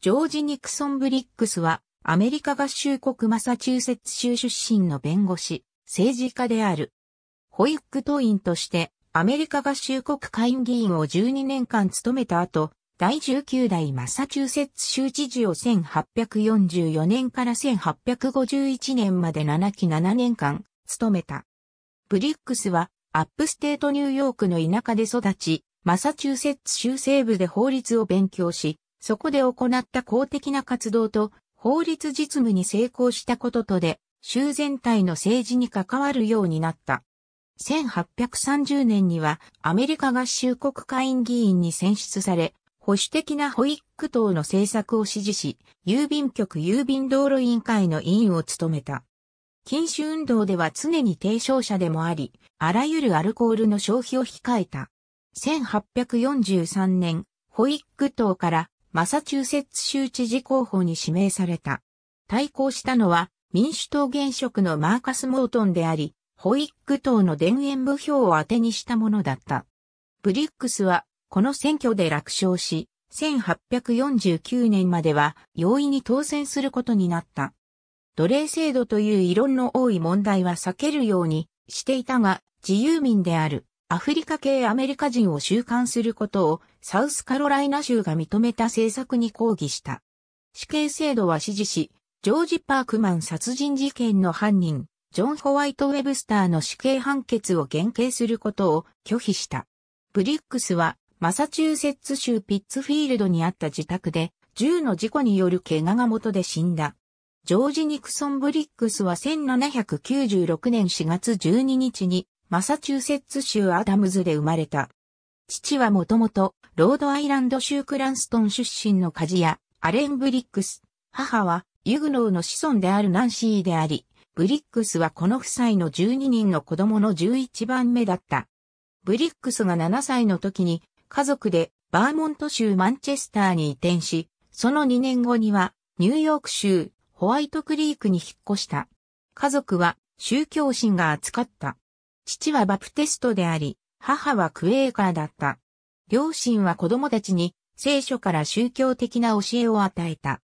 ジョージ・ニクソン・ブリックスは、アメリカ合衆国マサチューセッツ州出身の弁護士、政治家である。保育党員として、アメリカ合衆国会議員を12年間務めた後、第19代マサチューセッツ州知事を1844年から1851年まで7期7年間、務めた。ブリックスは、アップステートニューヨークの田舎で育ち、マサチューセッツ州西部で法律を勉強し、そこで行った公的な活動と法律実務に成功したこととで、州全体の政治に関わるようになった。1830年にはアメリカ合衆国会員議員に選出され、保守的なホイック党の政策を支持し、郵便局郵便道路委員会の委員を務めた。禁酒運動では常に提唱者でもあり、あらゆるアルコールの消費を控えた。1843年、ホイック党からマサチューセッツ州知事候補に指名された。対抗したのは民主党現職のマーカス・モートンであり、ホイッグ党の田園部票を当てにしたものだった。ブリックスはこの選挙で落勝し、1849年までは容易に当選することになった。奴隷制度という異論の多い問題は避けるようにしていたが、自由民であるアフリカ系アメリカ人を収監することをサウスカロライナ州が認めた政策に抗議した。死刑制度は支持し、ジョージ・パークマン殺人事件の犯人、ジョン・ホワイト・ウェブスターの死刑判決を減刑することを拒否した。ブリックスは、マサチューセッツ州ピッツフィールドにあった自宅で、銃の事故による怪我が元で死んだ。ジョージ・ニクソン・ブリックスは1796年4月12日に、マサチューセッツ州アダムズで生まれた。父はもともと、ロードアイランド州クランストン出身の鍛冶屋、アレン・ブリックス。母は、ユグノーの子孫であるナンシーであり、ブリックスはこの夫妻の12人の子供の11番目だった。ブリックスが7歳の時に、家族でバーモント州マンチェスターに移転し、その2年後には、ニューヨーク州ホワイトクリークに引っ越した。家族は宗教心が厚かった。父はバプテストであり、母はクエーカーだった。両親は子供たちに聖書から宗教的な教えを与えた。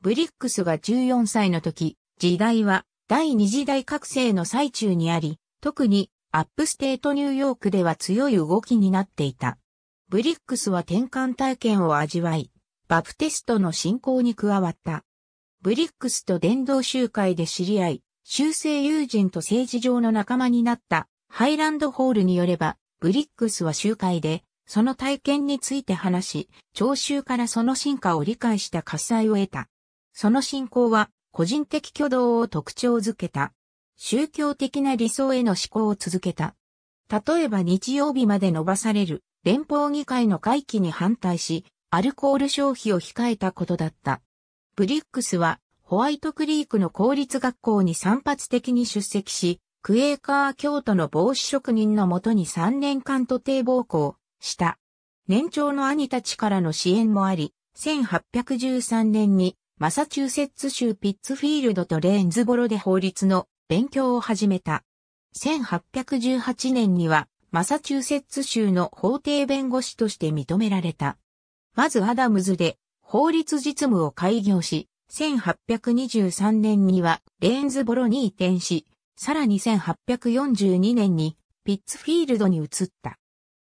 ブリックスが14歳の時、時代は第二次大覚醒の最中にあり、特にアップステートニューヨークでは強い動きになっていた。ブリックスは転換体験を味わい、バプテストの信仰に加わった。ブリックスと伝道集会で知り合い、修正友人と政治上の仲間になったハイランドホールによれば、ブリックスは集会で、その体験について話し、聴衆からその進化を理解した喝采を得た。その信仰は、個人的挙動を特徴づけた。宗教的な理想への思考を続けた。例えば日曜日まで伸ばされる連邦議会の会期に反対し、アルコール消費を控えたことだった。ブリックスはホワイトクリークの公立学校に散発的に出席し、クエーカー京都の帽子職人のもとに3年間徒弟奉行した。年長の兄たちからの支援もあり、1813年にマサチューセッツ州ピッツフィールドとレーンズボロで法律の勉強を始めた。1818年にはマサチューセッツ州の法廷弁護士として認められた。まずアダムズで法律実務を開業し、1823年にはレーンズボロに移転し、さらに1842年にピッツフィールドに移った。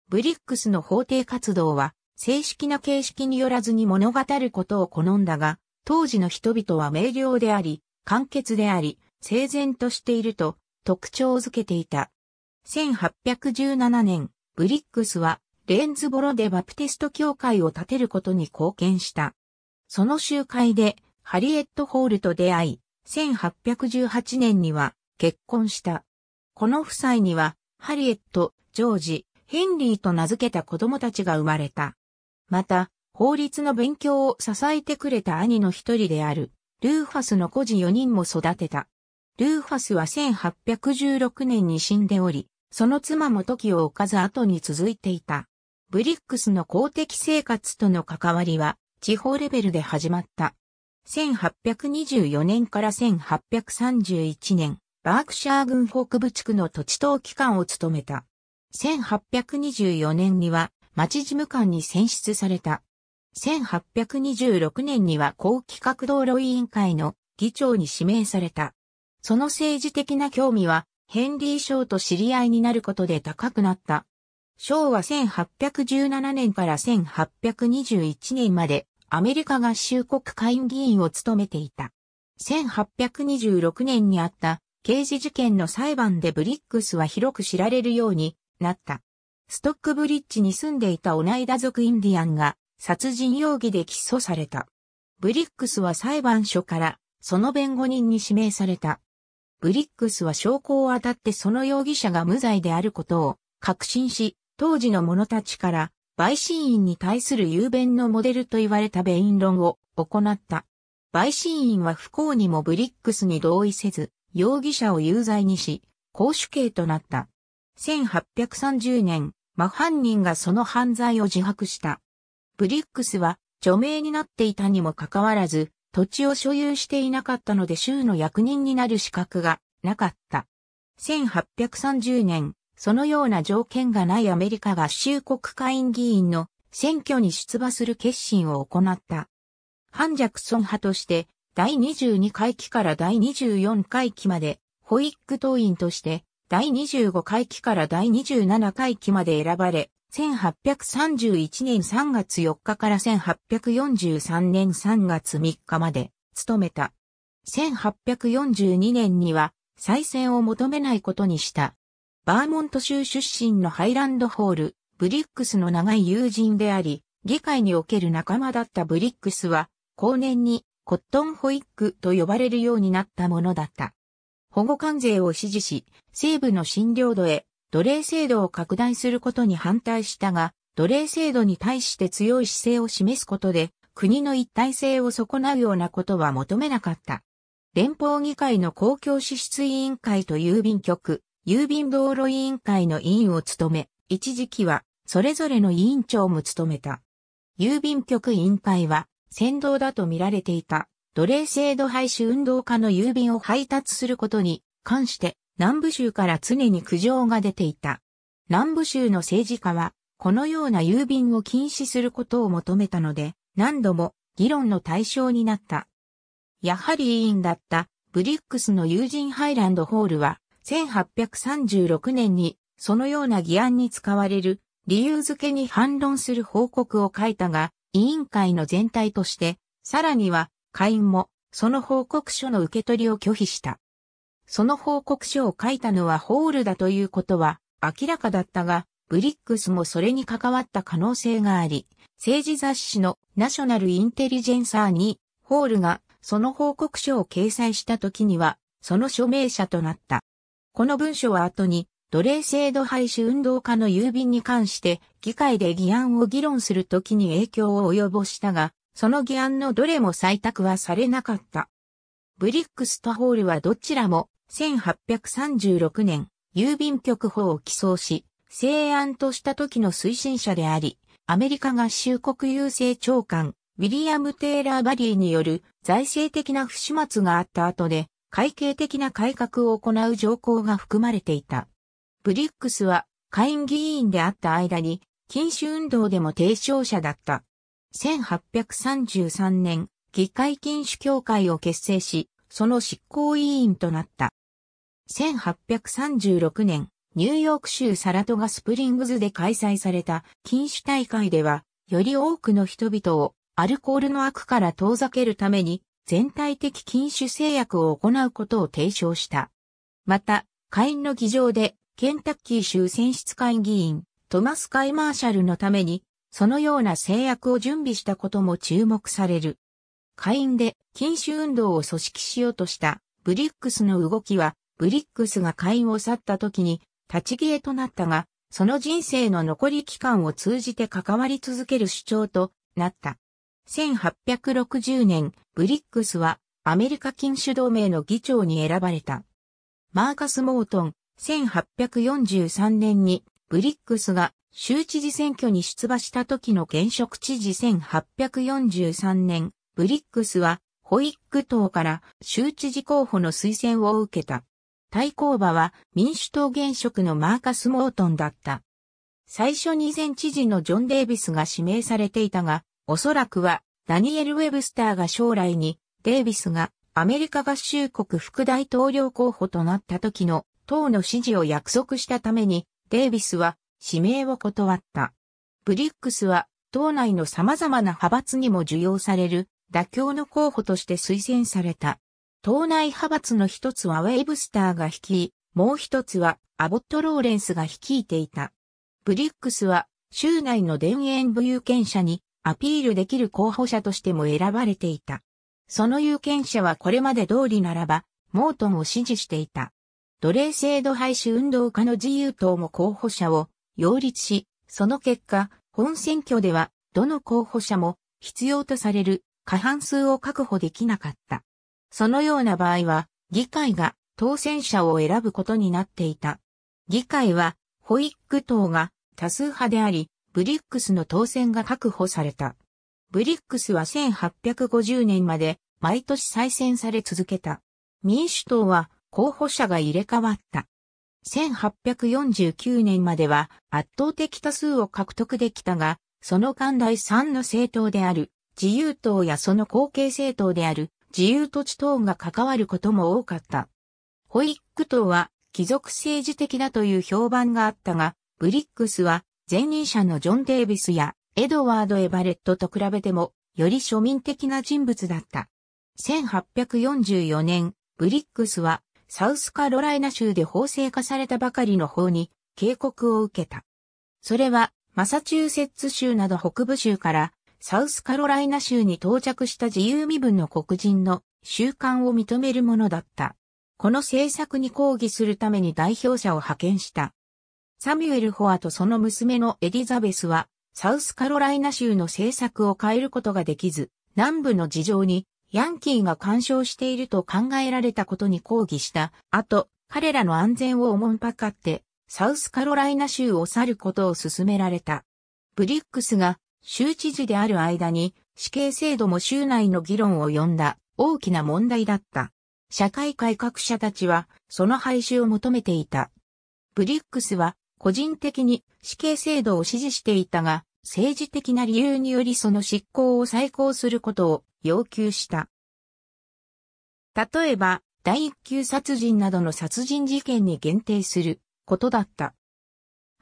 ブリックスの法廷活動は正式な形式によらずに物語ることを好んだが、当時の人々は明瞭であり、簡潔であり、整然としていると特徴づけていた。1817年、ブリックスはレンズボロでバプテスト教会を建てることに貢献した。その集会でハリエット・ホールと出会い、1818年には結婚した。この夫妻には、ハリエット、ジョージ、ヘンリーと名付けた子供たちが生まれた。また、法律の勉強を支えてくれた兄の一人である、ルーファスの孤児4人も育てた。ルーファスは1816年に死んでおり、その妻も時を置かず後に続いていた。ブリックスの公的生活との関わりは地方レベルで始まった。1824年から1831年、バークシャー郡北部地区の土地等機関を務めた。1824年には町事務官に選出された。1826年には高規格道路委員会の議長に指名された。その政治的な興味はヘンリー・ショーと知り合いになることで高くなった。ショーは1817年から1821年までアメリカ合衆国会議員を務めていた。1826年にあった刑事事件の裁判でブリックスは広く知られるようになった。ストックブリッジに住んでいたオナイダ族インディアンが殺人容疑で起訴された。ブリックスは裁判所からその弁護人に指名された。ブリックスは証拠を当たってその容疑者が無罪であることを確信し、当時の者たちから陪審員に対する雄弁のモデルと言われた弁論を行った。陪審員は不幸にもブリックスに同意せず、容疑者を有罪にし、公主刑となった。1830年、真犯人がその犯罪を自白した。ブリックスは著名になっていたにもかかわらず、土地を所有していなかったので州の役人になる資格がなかった。1830年、そのような条件がないアメリカ合衆国会員議員の選挙に出馬する決心を行った。反ジャクソン派として第22回期から第24回期まで、保育党員として、第25回期から第27回期まで選ばれ、1831年3月4日から1843年3月3日まで務めた。1842年には再選を求めないことにした。バーモント州出身のハイランドホール、ブリックスの長い友人であり、議会における仲間だったブリックスは、後年にコットンホイックと呼ばれるようになったものだった。保護関税を支持し、西部の新領土へ奴隷制度を拡大することに反対したが、奴隷制度に対して強い姿勢を示すことで、国の一体性を損なうようなことは求めなかった。連邦議会の公共支出委員会と郵便局、郵便道路委員会の委員を務め、一時期はそれぞれの委員長も務めた。郵便局委員会は先導だと見られていた、奴隷制度廃止運動家の郵便を配達することに関して南部州から常に苦情が出ていた。南部州の政治家は、このような郵便を禁止することを求めたので、何度も議論の対象になった。やはり委員だったブリックスの友人ハイランドホールは、1836年にそのような議案に使われる理由付けに反論する報告を書いたが、委員会の全体として、さらには会員もその報告書の受け取りを拒否した。その報告書を書いたのはホールだということは明らかだったが、ブリックスもそれに関わった可能性があり、政治雑誌のナショナルインテリジェンサーに、ホールがその報告書を掲載した時には、その署名者となった。この文書は後に奴隷制度廃止運動家の郵便に関して議会で議案を議論するときに影響を及ぼしたが、その議案のどれも採択はされなかった。ブリックスとホールはどちらも1836年郵便局法を起草し、成案とした時の推進者であり、アメリカ合衆国郵政長官、ウィリアム・テーラー・バリーによる財政的な不始末があった後で、会計的な改革を行う条項が含まれていた。ブリックスは下院議員であった間に禁酒運動でも提唱者だった。1833年、議会禁酒協会を結成し、その執行委員となった。1836年、ニューヨーク州サラトガスプリングズで開催された禁酒大会では、より多くの人々をアルコールの悪から遠ざけるために全体的禁酒制約を行うことを提唱した。また、会員の議場でケンタッキー州選出会議員、トマス・カイ・マーシャルのために、そのような制約を準備したことも注目される。下院で禁酒運動を組織しようとしたブリックスの動きは、ブリックスが会員を去った時に立ち消えとなったが、その人生の残り期間を通じて関わり続ける主張となった。1860年、ブリックスはアメリカ禁酒同盟の議長に選ばれた。マーカス・モートン、1843年にブリックスが州知事選挙に出馬した時の現職知事1843年、ブリックスはホイック党から州知事候補の推薦を受けた。対抗馬は民主党現職のマーカス・モートンだった。最初に前知事のジョン・デイビスが指名されていたが、おそらくはダニエル・ウェブスターが将来にデイビスがアメリカ合衆国副大統領候補となった時の党の支持を約束したために、デイビスは指名を断った。ブリックスは党内の様々な派閥にも受容される妥協の候補として推薦された。党内派閥の一つはウェイブスターが率い、もう一つはアボット・ローレンスが率いていた。ブリックスは州内の田園部有権者にアピールできる候補者としても選ばれていた。その有権者はこれまで通りならば、モートンを支持していた。奴隷制度廃止運動家の自由党も候補者を擁立し、その結果、本選挙では、どの候補者も必要とされる過半数を確保できなかった。そのような場合は、議会が当選者を選ぶことになっていた。議会は、ホイック党が多数派であり、ブリックスの当選が確保された。ブリックスは1850年まで毎年再選され続けた。民主党は候補者が入れ替わった。1849年までは圧倒的多数を獲得できたが、その間第3の政党である自由党やその後継政党である自由土地党が関わることも多かった。ホイック党は貴族政治的だという評判があったが、ブリックスは前任者のジョン・デイビスやエドワード・エバレットと比べてもより庶民的な人物だった。1844年、ブリックスはサウスカロライナ州で法制化されたばかりの法に警告を受けた。それは、マサチューセッツ州など北部州から、サウスカロライナ州に到着した自由身分の黒人の習慣を認めるものだった。この政策に抗議するために代表者を派遣した。サミュエル・ホアとその娘のエリザベスは、サウスカロライナ州の政策を変えることができず、南部の事情にヤンキーが干渉していると考えられたことに抗議した後、彼らの安全をおもんぱかって、サウスカロライナ州を去ることを勧められた。ブリックスが州知事である間に死刑制度も州内の議論を呼んだ大きな問題だった。社会改革者たちはその廃止を求めていた。ブリックスは個人的に死刑制度を支持していたが、政治的な理由によりその執行を再考することを要求した。例えば、第一級殺人などの殺人事件に限定することだった。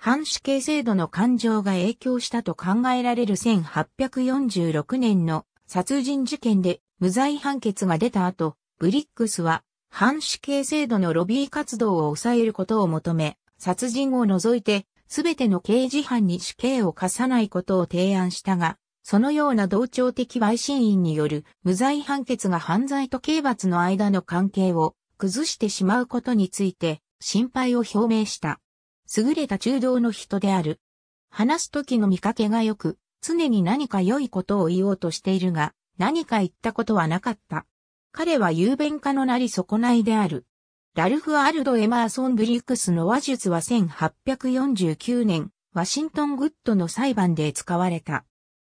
反死刑制度の感情が影響したと考えられる1846年の殺人事件で無罪判決が出た後、ブリックスは反死刑制度のロビー活動を抑えることを求め、殺人を除いて全ての刑事犯に死刑を課さないことを提案したが、そのような同調的陪審員による無罪判決が犯罪と刑罰の間の関係を崩してしまうことについて心配を表明した。優れた中道の人である。話す時の見かけが良く、常に何か良いことを言おうとしているが、何か言ったことはなかった。彼は雄弁家のなり損ないである。ラルフ・アルド・エマーソン・ブリックスの話術は1849年、ワシントン・グッドの裁判で使われた。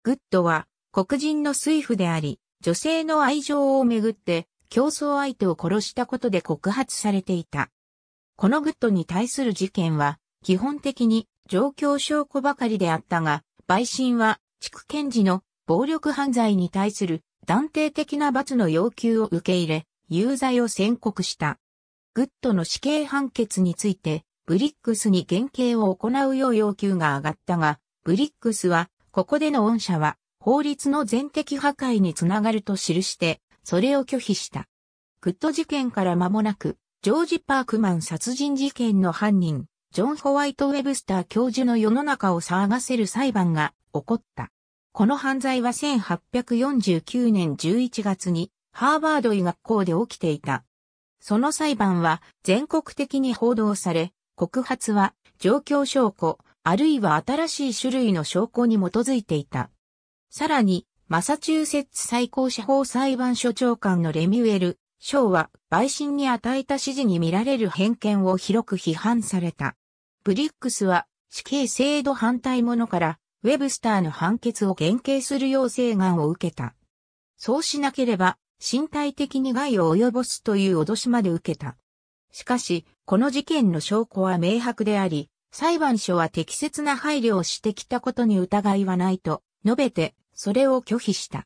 グッドは黒人の水夫であり、女性の愛情をめぐって競争相手を殺したことで告発されていた。このグッドに対する事件は、基本的に状況証拠ばかりであったが、陪審は地区検事の暴力犯罪に対する断定的な罰の要求を受け入れ、有罪を宣告した。グッドの死刑判決について、ブリックスに減刑を行うよう要求が上がったが、ブリックスはここでの恩赦は法律の全的破壊につながると記して、それを拒否した。クッド事件から間もなく、ジョージ・パークマン殺人事件の犯人、ジョン・ホワイト・ウェブスター教授の世の中を騒がせる裁判が起こった。この犯罪は1849年11月にハーバード医学校で起きていた。その裁判は全国的に報道され、告発は状況証拠、あるいは新しい種類の証拠に基づいていた。さらに、マサチューセッツ最高司法裁判所長官のレミュエル、賞は、陪審に与えた指示に見られる偏見を広く批判された。ブリックスは、死刑制度反対者から、ウェブスターの判決を減刑する要請願を受けた。そうしなければ、身体的に害を及ぼすという脅しまで受けた。しかし、この事件の証拠は明白であり、裁判所は適切な配慮をしてきたことに疑いはないと述べて、それを拒否した。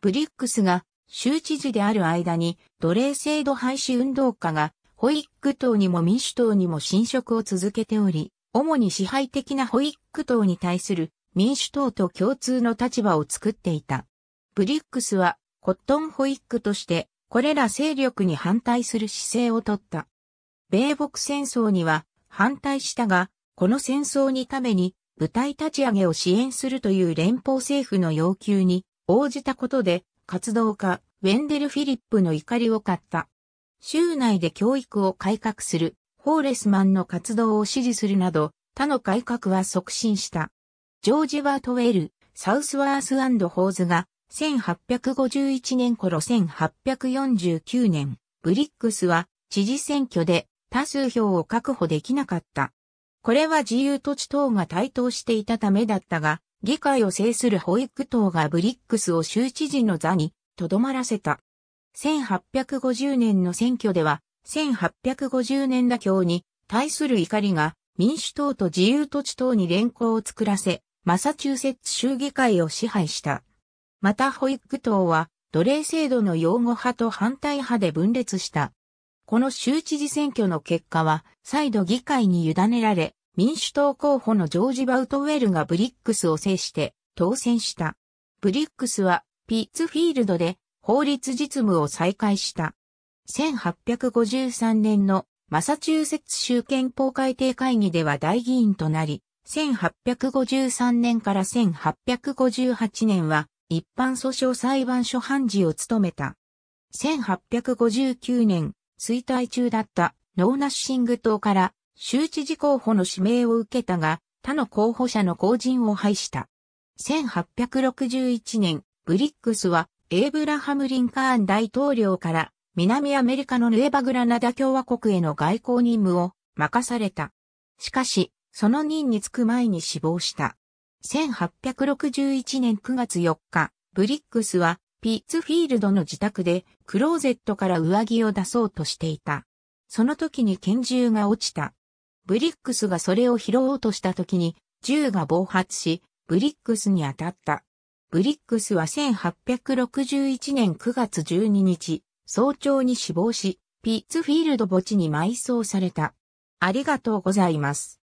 ブリックスが州知事である間に奴隷制度廃止運動家が保育党にも民主党にも侵食を続けており、主に支配的な保育党に対する民主党と共通の立場を作っていた。ブリックスはコットン保育としてこれら勢力に反対する姿勢をとった。米北戦争には反対したがこの戦争にために部隊立ち上げを支援するという連邦政府の要求に応じたことで活動家ウェンデル・フィリップの怒りを買った。州内で教育を改革するホーレスマンの活動を支持するなど他の改革は促進した。ジョージ・ワートウェル、サウスワースホーズが1851年頃1849年、ブリックスは知事選挙で多数票を確保できなかった。これは自由土地等が台頭していたためだったが、議会を制する保育党がブリックスを州知事の座に留まらせた。1850年の選挙では、1850年妥協に対する怒りが民主党と自由土地党に連行を作らせ、マサチューセッツ州議会を支配した。また保育党は奴隷制度の擁護派と反対派で分裂した。この州知事選挙の結果は再度議会に委ねられ、民主党候補のジョージ・バウトウェルがブリックスを制して当選した。ブリックスはピッツフィールドで法律実務を再開した。1853年のマサチューセッツ州憲法改定会議では大議員となり、1853年から1858年は一般訴訟裁判所判事を務めた。1859年、衰退中だったノーナッシング党から州知事候補の指名を受けたが、他の候補者の後陣を排した。1861年、ブリックスは、エイブラハム・リンカーン大統領から、南アメリカのヌエバグラナダ共和国への外交任務を任された。しかし、その任に就く前に死亡した。1861年9月4日、ブリックスは、ピッツフィールドの自宅で、クローゼットから上着を出そうとしていた。その時に拳銃が落ちた。ブリックスがそれを拾おうとした時に、銃が暴発し、ブリックスに当たった。ブリックスは1861年9月12日、早朝に死亡し、ピッツフィールド墓地に埋葬された。ありがとうございます。